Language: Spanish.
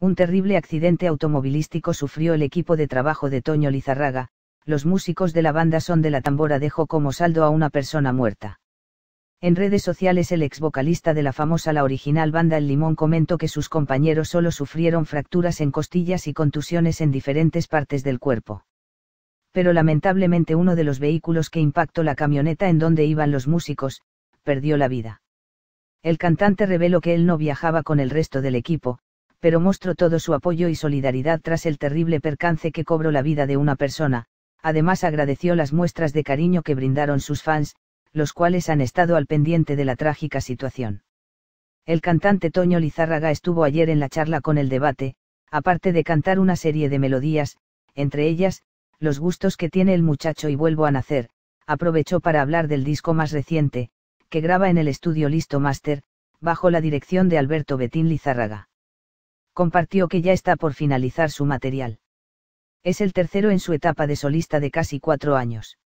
Un terrible accidente automovilístico sufrió el equipo de trabajo de Toño Lizarraga, los músicos de la banda Son de la Tambora dejó como saldo a una persona muerta. En redes sociales el ex vocalista de la famosa la original banda El Limón comentó que sus compañeros solo sufrieron fracturas en costillas y contusiones en diferentes partes del cuerpo. Pero lamentablemente uno de los vehículos que impactó la camioneta en donde iban los músicos, perdió la vida. El cantante reveló que él no viajaba con el resto del equipo, pero mostró todo su apoyo y solidaridad tras el terrible percance que cobró la vida de una persona, además agradeció las muestras de cariño que brindaron sus fans, los cuales han estado al pendiente de la trágica situación. El cantante Toño Lizárraga estuvo ayer en la charla con el debate, aparte de cantar una serie de melodías, entre ellas, Los gustos que tiene el muchacho y Vuelvo a nacer, aprovechó para hablar del disco más reciente, que graba en el estudio Listo Master, bajo la dirección de Alberto Betín Lizárraga compartió que ya está por finalizar su material. Es el tercero en su etapa de solista de casi cuatro años.